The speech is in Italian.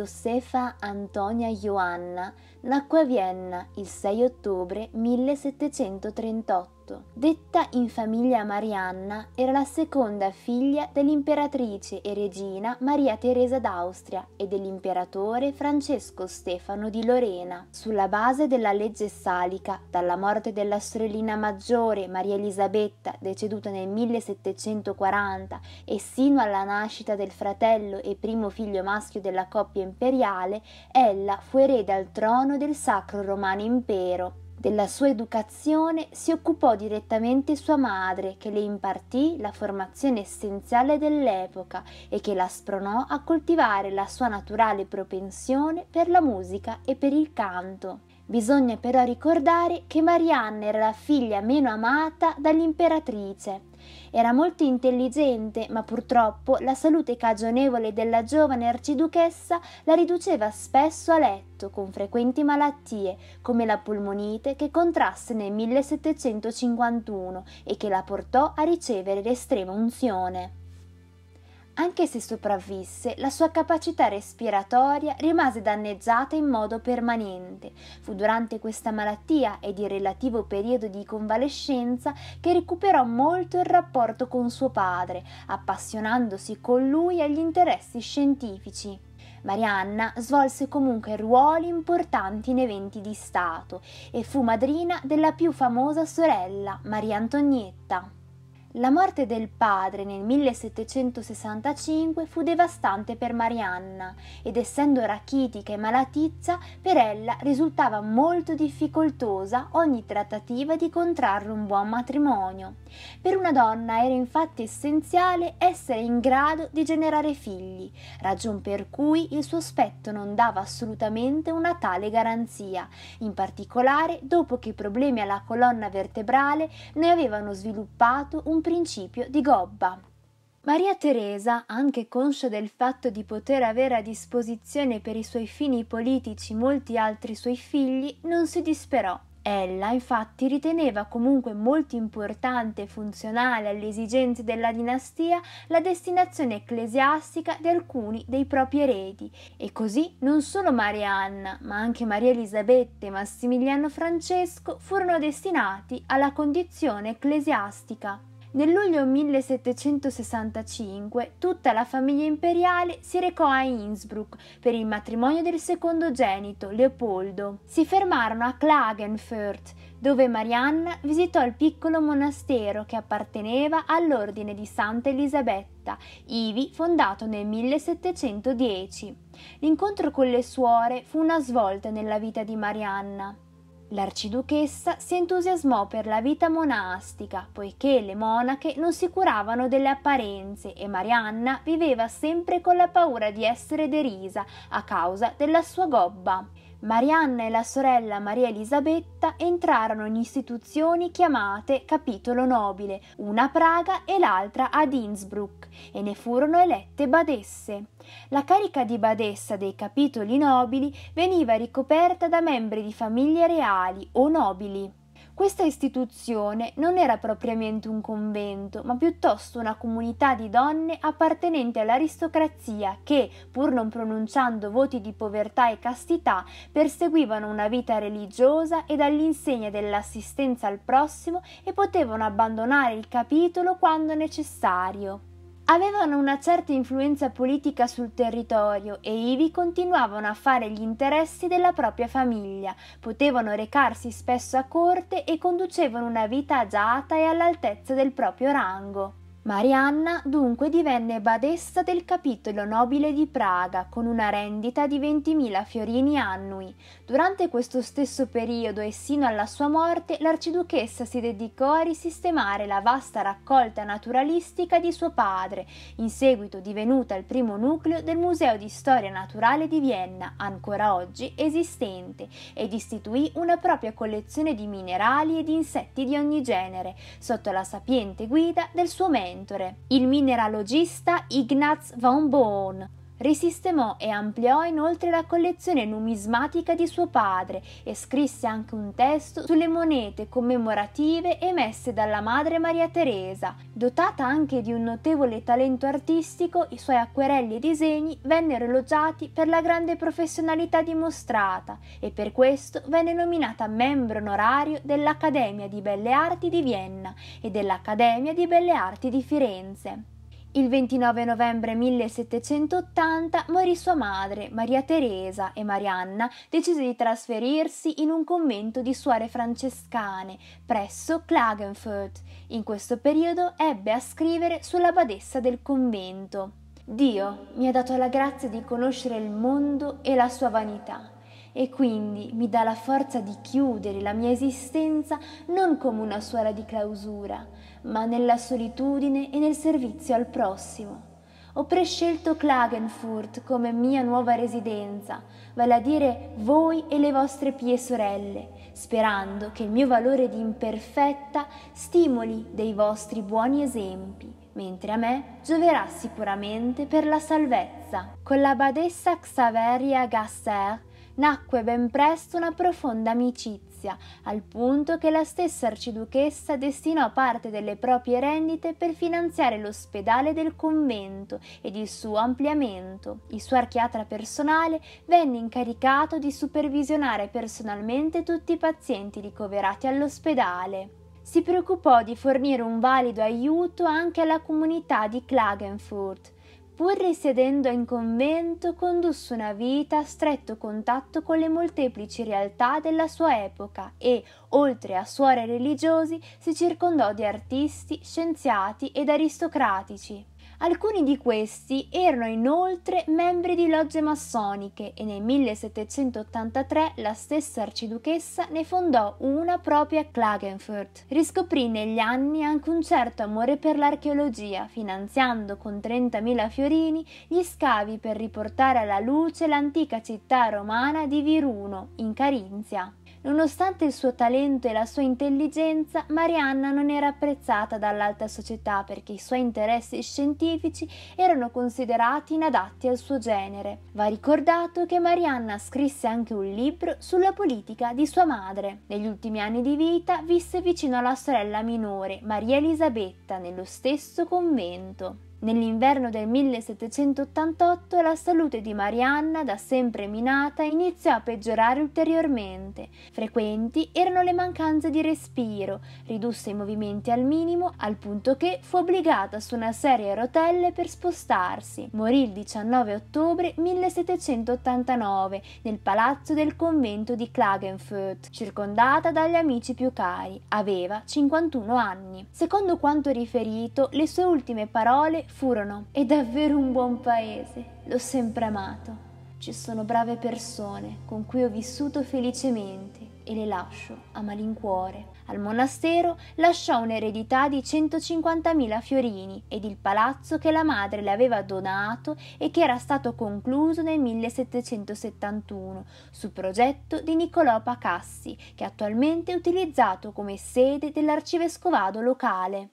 Josefa Antonia Ioanna nacque a Vienna il 6 ottobre 1738 Augusto. Detta in famiglia Marianna, era la seconda figlia dell'imperatrice e regina Maria Teresa d'Austria e dell'imperatore Francesco Stefano di Lorena. Sulla base della legge salica, dalla morte della sorellina maggiore Maria Elisabetta, deceduta nel 1740, e sino alla nascita del fratello e primo figlio maschio della coppia imperiale, ella fu erede al trono del Sacro Romano Impero. Della sua educazione si occupò direttamente sua madre, che le impartì la formazione essenziale dell'epoca e che la spronò a coltivare la sua naturale propensione per la musica e per il canto. Bisogna però ricordare che Marianna era la figlia meno amata dall'imperatrice era molto intelligente, ma purtroppo la salute cagionevole della giovane arciduchessa la riduceva spesso a letto con frequenti malattie, come la polmonite che contrasse nel 1751 e che la portò a ricevere l'estrema unzione anche se sopravvisse, la sua capacità respiratoria rimase danneggiata in modo permanente. Fu durante questa malattia ed il relativo periodo di convalescenza che recuperò molto il rapporto con suo padre, appassionandosi con lui agli interessi scientifici. Marianna svolse comunque ruoli importanti in eventi di Stato e fu madrina della più famosa sorella, Maria Antonietta. La morte del padre nel 1765 fu devastante per Marianna ed essendo rachitica e malatizza, per ella risultava molto difficoltosa ogni trattativa di contrarre un buon matrimonio. Per una donna era infatti essenziale essere in grado di generare figli, ragion per cui il suo aspetto non dava assolutamente una tale garanzia, in particolare dopo che i problemi alla colonna vertebrale ne avevano sviluppato un principio di gobba. Maria Teresa, anche conscia del fatto di poter avere a disposizione per i suoi fini politici molti altri suoi figli, non si disperò. Ella, infatti, riteneva comunque molto importante e funzionale alle esigenze della dinastia la destinazione ecclesiastica di alcuni dei propri eredi, e così non solo Maria Anna, ma anche Maria Elisabetta e Massimiliano Francesco furono destinati alla condizione ecclesiastica. Nel luglio 1765 tutta la famiglia imperiale si recò a Innsbruck per il matrimonio del secondogenito, Leopoldo. Si fermarono a Klagenfurt, dove Marianna visitò il piccolo monastero che apparteneva all'ordine di Santa Elisabetta, ivi fondato nel 1710. L'incontro con le suore fu una svolta nella vita di Marianna. L'arciduchessa si entusiasmò per la vita monastica, poiché le monache non si curavano delle apparenze e Marianna viveva sempre con la paura di essere derisa a causa della sua gobba. Marianna e la sorella Maria Elisabetta entrarono in istituzioni chiamate Capitolo Nobile, una a Praga e l'altra ad Innsbruck, e ne furono elette badesse. La carica di badessa dei capitoli nobili veniva ricoperta da membri di famiglie reali o nobili. Questa istituzione non era propriamente un convento, ma piuttosto una comunità di donne appartenenti all'aristocrazia che, pur non pronunciando voti di povertà e castità, perseguivano una vita religiosa e dall'insegna dell'assistenza al prossimo e potevano abbandonare il capitolo quando necessario avevano una certa influenza politica sul territorio e ivi continuavano a fare gli interessi della propria famiglia, potevano recarsi spesso a corte e conducevano una vita agiata e all'altezza del proprio rango. Marianna dunque divenne badessa del capitolo nobile di Praga con una rendita di 20.000 fiorini annui. Durante questo stesso periodo e sino alla sua morte l'arciduchessa si dedicò a risistemare la vasta raccolta naturalistica di suo padre, in seguito divenuta il primo nucleo del Museo di Storia Naturale di Vienna, ancora oggi esistente, ed istituì una propria collezione di minerali e di insetti di ogni genere, sotto la sapiente guida del suo medico mentore, il mineralogista Ignaz von Boon, Risistemò e ampliò inoltre la collezione numismatica di suo padre e scrisse anche un testo sulle monete commemorative emesse dalla madre Maria Teresa. Dotata anche di un notevole talento artistico, i suoi acquerelli e disegni vennero elogiati per la grande professionalità dimostrata e per questo venne nominata membro onorario dell'Accademia di Belle Arti di Vienna e dell'Accademia di Belle Arti di Firenze. Il 29 novembre 1780 morì sua madre, Maria Teresa, e Marianna decise di trasferirsi in un convento di suore francescane presso Klagenfurt. In questo periodo ebbe a scrivere sulla badessa del convento. Dio mi ha dato la grazia di conoscere il mondo e la sua vanità e quindi mi dà la forza di chiudere la mia esistenza non come una suola di clausura, ma nella solitudine e nel servizio al prossimo. Ho prescelto Klagenfurt come mia nuova residenza, vale a dire voi e le vostre pie sorelle, sperando che il mio valore di imperfetta stimoli dei vostri buoni esempi mentre a me gioverà sicuramente per la salvezza. Con la badessa Xaveria Gasser nacque ben presto una profonda amicizia, al punto che la stessa arciduchessa destinò parte delle proprie rendite per finanziare l'ospedale del convento ed il suo ampliamento. Il suo archiatra personale venne incaricato di supervisionare personalmente tutti i pazienti ricoverati all'ospedale si preoccupò di fornire un valido aiuto anche alla comunità di Klagenfurt, pur risiedendo in convento, condusse una vita a stretto contatto con le molteplici realtà della sua epoca e, oltre a suore religiosi, si circondò di artisti, scienziati ed aristocratici. Alcuni di questi erano inoltre membri di logge massoniche e nel 1783 la stessa arciduchessa ne fondò una propria a Klagenfurt. Riscoprì negli anni anche un certo amore per l'archeologia, finanziando con 30.000 fiorini gli scavi per riportare alla luce l'antica città romana di Viruno, in Carinzia. Nonostante il suo talento e la sua intelligenza, Marianna non era apprezzata dall'alta società perché i suoi interessi scientifici erano considerati inadatti al suo genere. Va ricordato che Marianna scrisse anche un libro sulla politica di sua madre. Negli ultimi anni di vita visse vicino alla sorella minore, Maria Elisabetta, nello stesso convento. Nell'inverno del 1788 la salute di Marianna, da sempre minata, iniziò a peggiorare ulteriormente. Frequenti erano le mancanze di respiro, ridusse i movimenti al minimo, al punto che fu obbligata su una serie a rotelle per spostarsi. Morì il 19 ottobre 1789 nel palazzo del convento di Klagenfurt, circondata dagli amici più cari. Aveva 51 anni. Secondo quanto riferito, le sue ultime parole Furono, è davvero un buon paese, l'ho sempre amato. Ci sono brave persone con cui ho vissuto felicemente e le lascio a malincuore. Al monastero lasciò un'eredità di 150.000 fiorini ed il palazzo che la madre le aveva donato e che era stato concluso nel 1771 su progetto di Niccolò Pacassi, che attualmente è utilizzato come sede dell'arcivescovado locale.